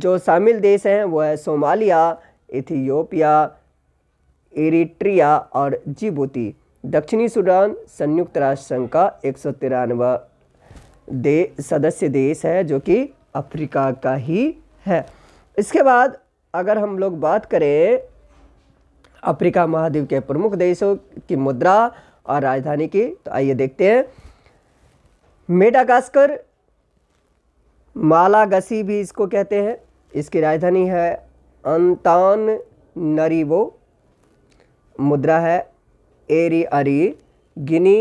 जो शामिल देश हैं वो है सोमालिया इथियोपिया एरिट्रिया और जिबूती दक्षिणी सूडान संयुक्त राष्ट्र संघ का एक सौ तिरानवे दे सदस्य देश है जो कि अफ्रीका का ही है इसके बाद अगर हम लोग बात करें अफ्रीका महाद्वीप के प्रमुख देशों की मुद्रा और राजधानी की तो आइए देखते हैं मेडागास्कर मालागसी भी इसको कहते हैं इसकी राजधानी है अंतान नरीवो मुद्रा है एरी अरी गिनी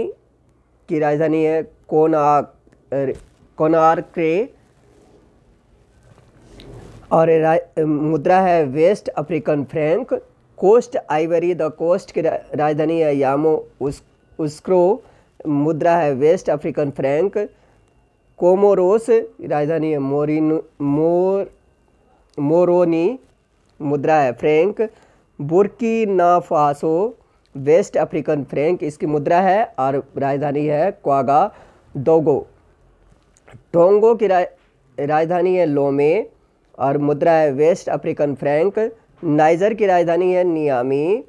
की राजधानी है कोनार कोनार्क्रे और मुद्रा है West African franc Coast Ivory the Coast की राजधानी है यामो उस उसक्रो मुद्रा है वेस्ट अफ्रीकन फ्रैंक कोमोरोस राजधानी है मोरिन मोर मोरोनी मुद्रा है franc Burkina Faso West African franc इसकी मुद्रा है और राजधानी है क्वागा दोगो टोंगो की राजधानी है लोमे और मुद्रा है वेस्ट अफ्रीकन फ्रैंक नाइजर की राजधानी है नियामी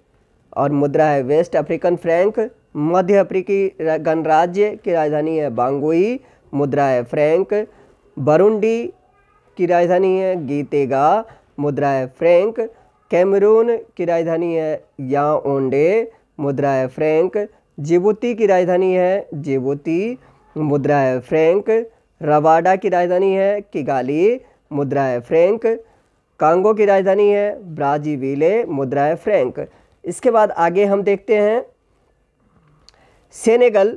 और मुद्रा है वेस्ट अफ्रीकन फ्रैंक मध्य अफ्रीकी गणराज्य की राजधानी है बांगुई मुद्रा है फ्रैंक बरुंडी की राजधानी है गीतेगा मुद्रा है फ्रैंक कैमरून की राजधानी है या ओंडे मुद्रा है फ्रैंक जिबूती की राजधानी है जिबूती मुद्रा है फ्रैंक रवाडा की राजधानी है किगाली मुद्रा है फ्रैंक कांगो की राजधानी है ब्राजीविले मुद्रा है फ्रेंक इसके बाद आगे हम देखते हैं सेनेगल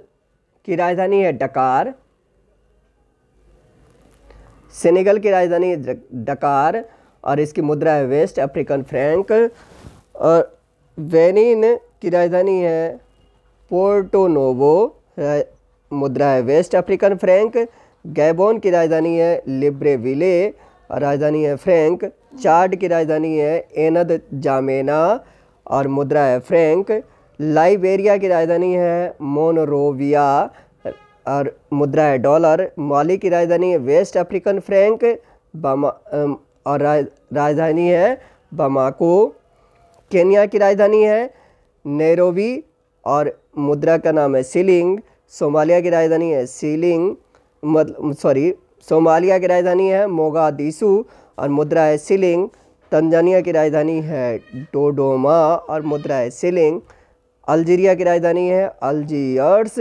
की राजधानी है डकार सेनेगल की राजधानी डकार और इसकी मुद्रा है वेस्ट अफ्रीकन फ्रैंक और वेनिन की राजधानी है पोर्टोनोवो मुद्रा है वेस्ट अफ्रीकन फ्रैंक गैबोन की राजधानी है लिब्रेविले राजधानी है फ्रैंक चार्ट की राजधानी है एनद जामेना और मुद्रा है फ्रैंक लाइबेरिया की राजधानी है मोनरोविया और मुद्रा है डॉलर माली की राजधानी है वेस्ट अफ्रीकन फ्रैंक और राजधानी है बमाको केन्या की राजधानी है नेरोवी और मुद्रा का नाम है सीलिंग सोमालिया की राजधानी है सीलिंग मतलब सॉरी सोमालिया की राजधानी है मोगादिशु और मुद्रा है सिलिंग तंजानिया की राजधानी है डोडोमा और मुद्रा है सिलिंग अल्जीरिया की राजधानी है अल्जीयर्स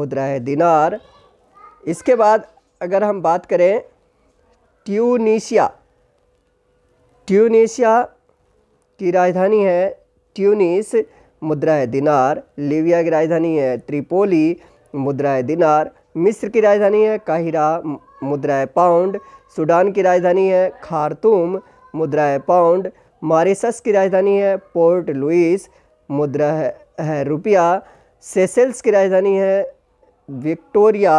मुद्रा है दिनार इसके बाद अगर हम बात करें ट्यूनीशिया ट्यूनीशिया की राजधानी है ट्यूनिस मुद्रा है दिनार लीबिया की राजधानी है त्रिपोली मुद्रा है दिनार मिस्र की राजधानी है काहिरा मुद्रा पाउंड सूडान की राजधानी है खारतूम मुद्रा पाउंड मॉरिसस की राजधानी है पोर्ट लुइस मुद्रा है, है रुपया सेसेल्स की राजधानी है विक्टोरिया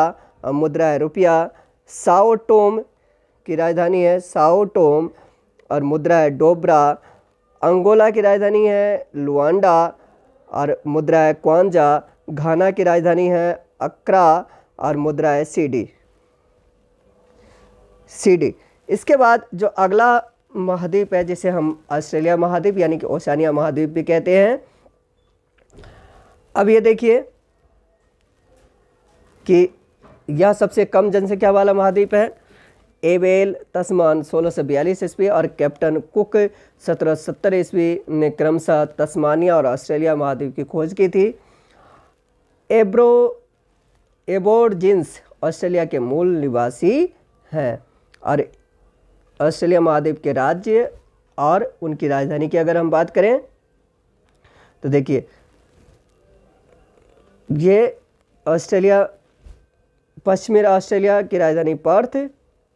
मुद्रा है रुपया साओ टोम की राजधानी है साओ टोम और मुद्रा है डोबरा अंगोला की राजधानी है लुआंडा और मुद्रा है क्वांजा घाना की राजधानी है अक्रा और मुद्रा है सीडी सी इसके बाद जो अगला महाद्वीप है जिसे हम ऑस्ट्रेलिया महाद्वीप यानी कि ओशानिया महाद्वीप भी कहते हैं अब ये देखिए कि यह सबसे कम जनसंख्या वाला महाद्वीप है एबेल तस्मान सोलह सौ ईस्वी और कैप्टन कुक 1770 ईस्वी ने क्रमशः तस्मानिया और ऑस्ट्रेलिया महाद्वीप की खोज की थी एब्रो एबोर्जिन्स ऑस्ट्रेलिया के मूल निवासी हैं और ऑस्ट्रेलिया महाद्वीप के राज्य और उनकी राजधानी की अगर हम बात करें तो देखिए ये ऑस्ट्रेलिया पश्चिमी ऑस्ट्रेलिया की राजधानी पर्थ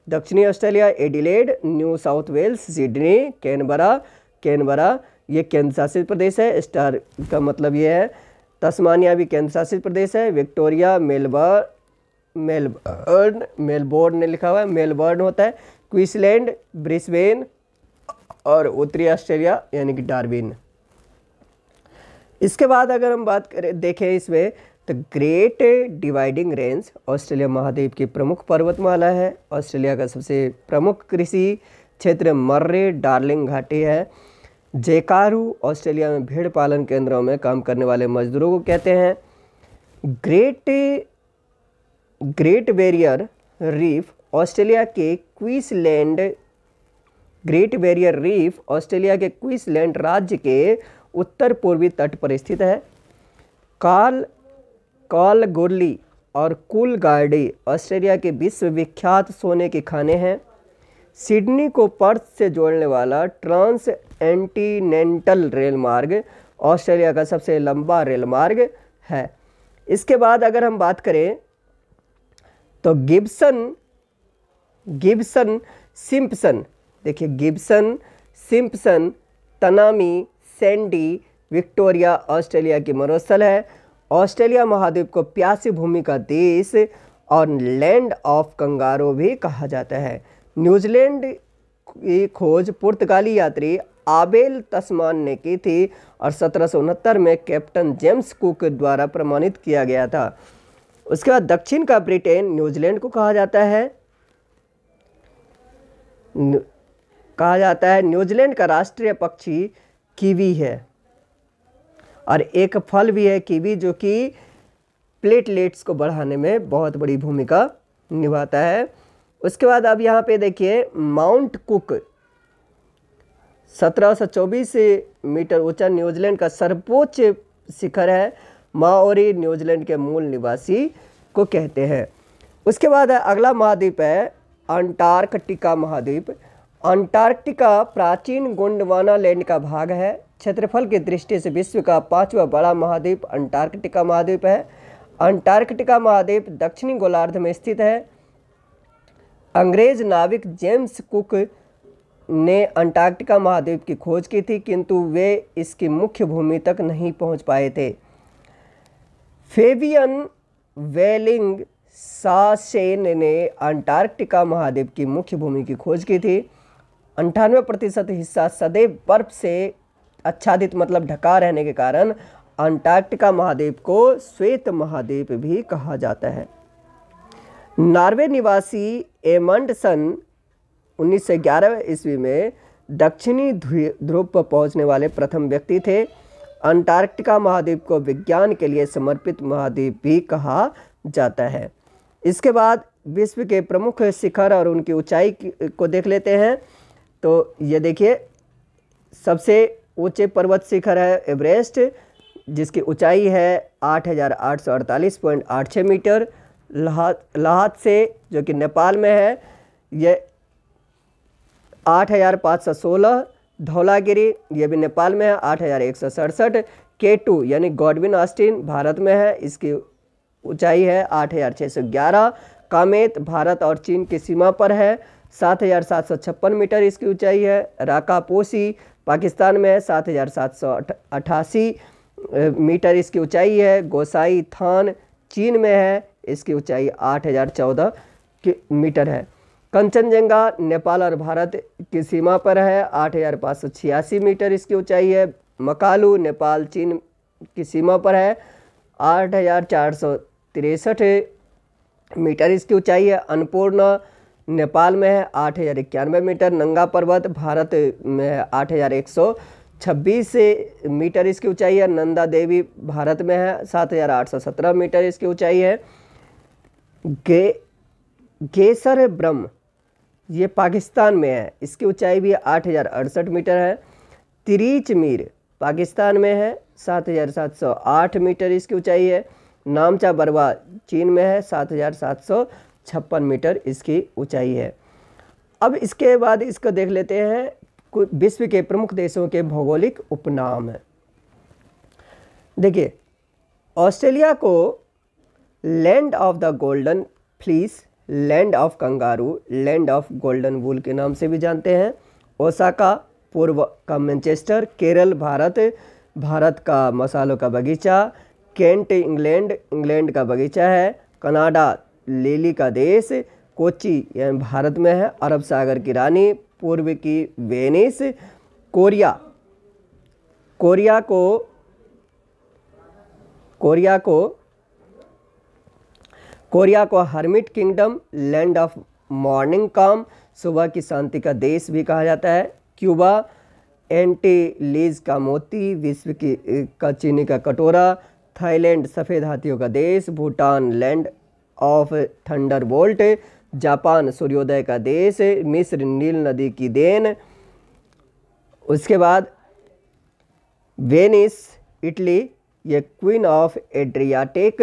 दक्षिणी Australia Adelaide New South Wales Sydney Canberra Canberra ये केंद्र शासित प्रदेश है स्टार का मतलब ये है तस्मानिया भी केंद्र शासित प्रदेश है विक्टोरिया मेलबर्न मेलबर्न मेलबोर्न ने लिखा हुआ है मेलबर्न होता है क्विसलैंड ब्रिस्बेन और उत्तरी ऑस्ट्रेलिया यानी कि डार्विन इसके बाद अगर हम बात करें देखें इसमें तो ग्रेट डिवाइडिंग रेंज ऑस्ट्रेलिया महाद्वीप की प्रमुख पर्वतमाला है ऑस्ट्रेलिया का सबसे प्रमुख कृषि क्षेत्र मर्रे डार्लिंग घाटी है जेकारू ऑस्ट्रेलिया में भेड़ पालन केंद्रों में काम करने वाले मजदूरों को कहते हैं Great Great Barrier Reef Australia के Queensland Great Barrier Reef Australia के क्वींसलैंड राज्य के उत्तर पूर्वी तट पर स्थित है काल काल गोरली और कुल गार्डी ऑस्ट्रेलिया के विश्वविख्यात सोने के खाने हैं सिडनी को पर्थ से जोड़ने वाला ट्रांस एंटीनेंटल रेल मार्ग ऑस्ट्रेलिया का सबसे लंबा रेल मार्ग है इसके बाद अगर हम बात करें तो गिब्सन गिब्सन सिम्पसन देखिए Gibson Simpson Tanami Sandy Victoria Australia की मरोसल है ऑस्ट्रेलिया महाद्वीप को प्यासी भूमि का देश और लैंड ऑफ कंगारो भी कहा जाता है न्यूजीलैंड की खोज पुर्तगाली यात्री आबेल तस्मान ने की थी और सत्रह में कैप्टन जेम्स कुक द्वारा प्रमाणित किया गया था उसके बाद दक्षिण का ब्रिटेन न्यूजीलैंड को कहा जाता है कहा जाता है न्यूजीलैंड का राष्ट्रीय पक्षी कीवी है और एक फल भी है कीवी जो कि प्लेटलेट्स को बढ़ाने में बहुत बड़ी भूमिका निभाता है उसके बाद अब यहाँ पे देखिए माउंट कुक 1724 मीटर ऊंचा न्यूजीलैंड का सर्वोच्च शिखर है माओरी न्यूजीलैंड के मूल निवासी को कहते हैं उसके बाद अगला महाद्वीप है अंटार्कटिका महाद्वीप अंटार्कटिका प्राचीन गोंडवाना लैंड का भाग है क्षेत्रफल की दृष्टि से विश्व का पांचवा बड़ा महाद्वीप अंटार्कटिका महाद्वीप है अंटार्कटिका महाद्वीप दक्षिणी गोलार्ध में स्थित है अंग्रेज नाविक जेम्स कुक ने अंटार्कटिका महाद्वीप की खोज की थी किंतु वे इसकी मुख्य भूमि तक नहीं पहुंच पाए थे फेवियन वेलिंग सासेन ने अंटार्कटिका महाद्वीप की मुख्य भूमि की खोज की थी अंठानवे प्रतिशत हिस्सा सदैव बर्फ से आच्छादित मतलब ढका रहने के कारण अंटार्कटिका महाद्वीप को श्वेत महाद्वीप भी कहा जाता है नॉर्वे निवासी एमंड सन 1911 ईस्वी में दक्षिणी ध्रुव पर पहुंचने वाले प्रथम व्यक्ति थे अंटार्कटिका महाद्वीप को विज्ञान के लिए समर्पित महाद्वीप भी कहा जाता है इसके बाद विश्व के प्रमुख शिखर और उनकी ऊंचाई को देख लेते हैं तो ये देखिए सबसे ऊंचे पर्वत शिखर है एवरेस्ट जिसकी ऊंचाई है 8,848.86 मीटर लाहत लाहत से जो कि नेपाल में है यह 8,516 धौलागिरी ये भी नेपाल में है आठ हज़ार एक सौ सड़सठ के टू यानी गॉडविन ऑस्टिन भारत में है इसकी ऊंचाई है आठ हज़ार छः सौ ग्यारह कामेत भारत और चीन की सीमा पर है सात हज़ार सात सौ छप्पन मीटर इसकी ऊंचाई है राकापोसी पाकिस्तान में है सात हज़ार सात सौ अठासी मीटर इसकी ऊंचाई है गोसाई थान चीन में है इसकी ऊंचाई आठ हज़ार चौदह मीटर है कंचनजंगा नेपाल और भारत की सीमा पर है आठ हज़ार पाँच सौ छियासी मीटर इसकी ऊंचाई है मकालू नेपाल चीन की सीमा पर है आठ हज़ार चार सौ तिरसठ मीटर इसकी ऊंचाई है अन्नपूर्णा नेपाल में है आठ हज़ार इक्यानवे मीटर नंगा पर्वत भारत में है आठ हज़ार एक सौ छब्बीस मीटर इसकी ऊंचाई है नंदा देवी भारत में है सात हज़ार आठ सौ सत्रह मीटर इसकी ऊंचाई है गे गेसर ब्रह्म ये पाकिस्तान में है इसकी ऊंचाई भी आठ हज़ार अड़सठ मीटर है तिरीच मीर पाकिस्तान में है सात हज़ार सात सौ आठ मीटर इसकी ऊंचाई है नामचा बरवा चीन में है सात हज़ार सात सौ छप्पन मीटर इसकी ऊंचाई है अब इसके बाद इसको देख लेते हैं विश्व के प्रमुख देशों के भौगोलिक उपनाम हैं देखिए ऑस्ट्रेलिया को land of the golden fleece land of kangaroo land of golden wool के नाम से भी जानते हैं ओसाका पूर्व का मैनचेस्टर केरल भारत भारत का मसालों का बगीचा केंट इंग्लैंड इंग्लैंड का बगीचा है कनाडा लिली का देश कोची यानी भारत में है अरब सागर की रानी पूर्व की वेनिस कोरिया कोरिया को कोरिया को कोरिया को hermit kingdom land of morning calm सुबह की शांति का देश भी कहा जाता है क्यूबा एंटी लीज का मोती विश्व की का चीनी का कटोरा थाईलैंड सफ़ेद हाथियों का देश Bhutan land of thunderbolt Japan सूर्योदय का देश मिस्र नील नदी की देन उसके बाद वेनिस इटली ये queen of Adriatic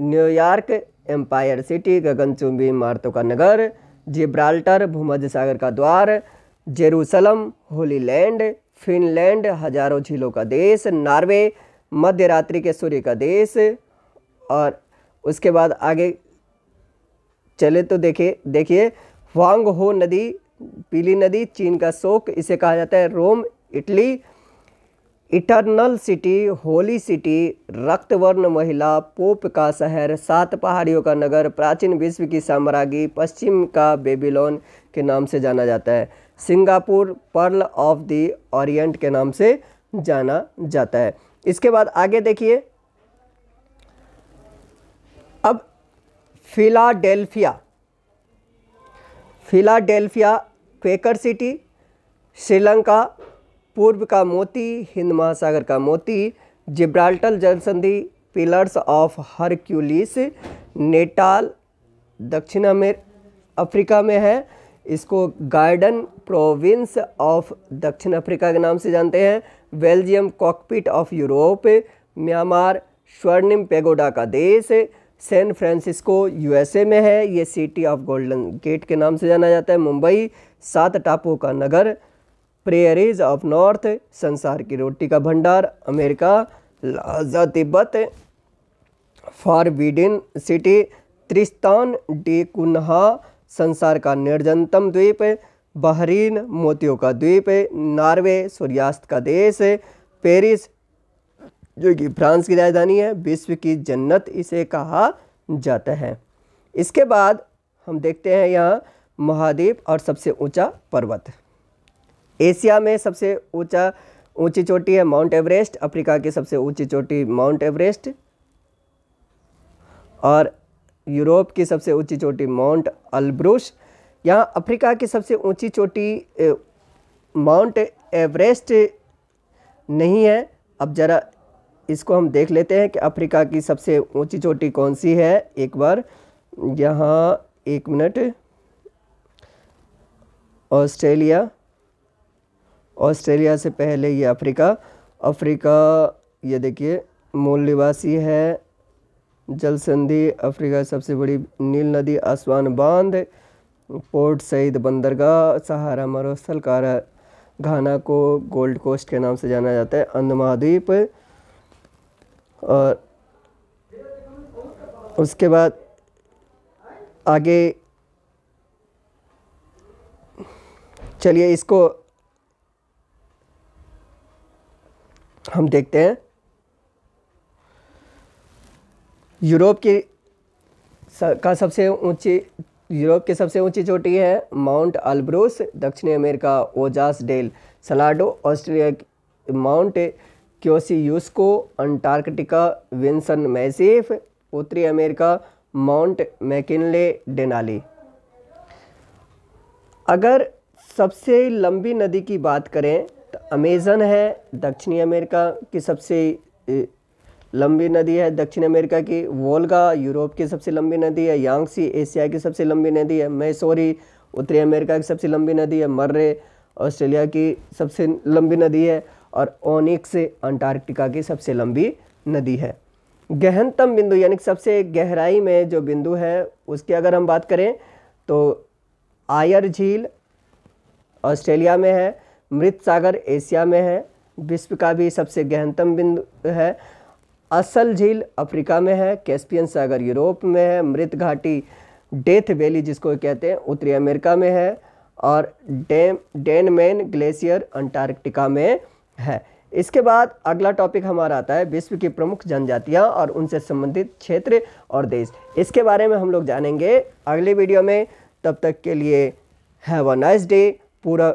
New York empire city गगनचुंबी इमारतों का नगर जिब्राल्टर भूमध्य सागर का द्वार जेरूसलम होली लैंड फिनलैंड हजारों झीलों का देश नार्वे मध्य रात्रि के सूर्य का देश और उसके बाद आगे चले तो देखिए देखिए वांग हो नदी पीली नदी चीन का शोक इसे कहा जाता है Rome Italy eternal city holy city रक्तवर्ण महिला पोप का शहर सात पहाड़ियों का नगर प्राचीन विश्व की साम्राज्ञी पश्चिम का बेबीलोन के नाम से जाना जाता है Singapore pearl of the Orient के नाम से जाना जाता है इसके बाद आगे देखिए अब Philadelphia Philadelphia Quaker city Sri Lanka पूर्व का मोती हिंद महासागर का मोती जिब्राल्टर जल संधि पिलर्स ऑफ हरक्यूलिस नेटाल दक्षिण अमेर अफ्रीका में है इसको गार्डन प्रोविंस ऑफ दक्षिण अफ्रीका के नाम से जानते हैं Belgium cockpit of Europe Myanmar स्वर्णिम पेगोडा का देश सैन फ्रांसिस्को यूएसए में है ये सिटी ऑफ गोल्डन गेट के नाम से जाना जाता है मुंबई सात टापू का नगर प्रेयरीज ऑफ नॉर्थ संसार की रोटी का भंडार America Lhasa Tibet forbidden city Tristan da Cunha संसार का निर्जनतम द्वीप बहरीन मोतियों का द्वीप नार्वे सूर्यास्त का देश पेरिस जो कि फ्रांस की राजधानी है विश्व की जन्नत इसे कहा जाता है इसके बाद हम देखते हैं यहाँ महाद्वीप और सबसे ऊंचा पर्वत एशिया में सबसे ऊंचा ऊंची चोटी है माउंट एवरेस्ट अफ्रीका की सबसे ऊंची चोटी माउंट एवरेस्ट और यूरोप की सबसे ऊंची चोटी माउंट अलब्रूश यहाँ अफ्रीका की सबसे ऊंची चोटी माउंट एवरेस्ट नहीं है अब ज़रा इसको हम देख लेते हैं कि अफ्रीका की सबसे ऊंची चोटी कौन सी है एक बार यहाँ एक मिनट ऑस्ट्रेलिया ऑस्ट्रेलिया से पहले ये अफ्रीका अफ्रीका ये देखिए मूल निवासी है जल संधि अफ्रीका सबसे बड़ी नील नदी आसवान बांध पोर्ट सईद बंदरगाह सहारा मरुस्थल कारा घाना को गोल्ड कोस्ट के नाम से जाना जाता है अंद महाद्वीप और उसके बाद आगे चलिए इसको हम देखते हैं यूरोप की का सबसे ऊंची यूरोप की सबसे ऊंची चोटी है माउंट अल्ब्रूस दक्षिणी America Ojos del Salado Australia Mount Kosciuszko Antarctica Vinson Massif उत्तरी अमेरिका माउंट मैकिनले डेनाली अगर सबसे लंबी नदी की बात करें तो अमेज़न है दक्षिणी अमेरिका की सबसे लंबी नदी है दक्षिण अमेरिका की वोल्गा यूरोप की सबसे लंबी नदी है यांगसी एशिया की सबसे लंबी नदी है मैसोरी उत्तरी अमेरिका की सबसे लंबी नदी है मर्रे ऑस्ट्रेलिया की सबसे लंबी नदी है और ओनिक्स अंटार्कटिका की सबसे लंबी नदी है गहनतम बिंदु यानी सबसे गहराई में जो बिंदु है उसकी अगर हम बात करें तो आयर झील ऑस्ट्रेलिया में है मृत सागर एशिया में है विश्व का भी सबसे गहनतम बिंदु है असल झील अफ्रीका में है कैस्पियन सागर यूरोप में है मृत घाटी डेथ वैली जिसको कहते हैं उत्तरी अमेरिका में है और डेम डेनमेन ग्लेशियर अंटार्कटिका में है इसके बाद अगला टॉपिक हमारा आता है विश्व की प्रमुख जनजातियाँ और उनसे संबंधित क्षेत्र और देश इसके बारे में हम लोग जानेंगे अगले वीडियो में तब तक के लिए हैव अ नाइस डे पूरा